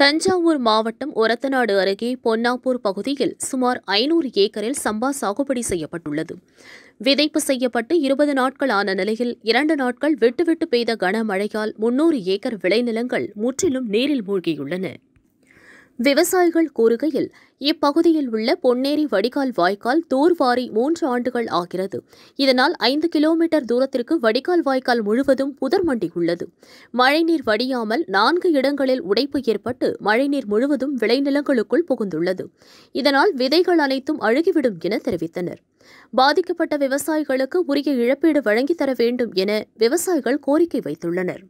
தஞ்சாவூர் மாவட்டம் ஒரத்தநாடு அருகே பொன்னாப்பூர் பகுதியில் சுமார் ஐநூறு ஏக்கரில் சம்பா சாகுபடி செய்யப்பட்டுள்ளது விதைப்பு செய்யப்பட்டு இருபது நாட்கள் ஆன நிலையில் இரண்டு நாட்கள் விட்டுவிட்டு பெய்த கனமழையால் முன்னூறு ஏக்கர் விளைநிலங்கள் முற்றிலும் நீரில் மூழ்கியுள்ளன விவசாயிகள் கூறுகையில் இப்பகுதியில் உள்ள பொன்னேரி வடிகால் வாய்க்கால் தூர்வாரி மூன்று ஆண்டுகள் ஆகிறது இதனால் ஐந்து கிலோமீட்டர் தூரத்திற்கு வடிகால் வாய்க்கால் முழுவதும் புதர் மண்டியுள்ளது மழைநீர் வடியாமல் நான்கு இடங்களில் உடைப்பு ஏற்பட்டு மழைநீர் முழுவதும் விளைநிலங்களுக்குள் புகுந்துள்ளது இதனால் விதைகள் அனைத்தும் அழுகிவிடும் என தெரிவித்தனர் பாதிக்கப்பட்ட விவசாயிகளுக்கு உரிய இழப்பீடு வழங்கித் தர வேண்டும் என விவசாயிகள் கோரிக்கை வைத்துள்ளனர்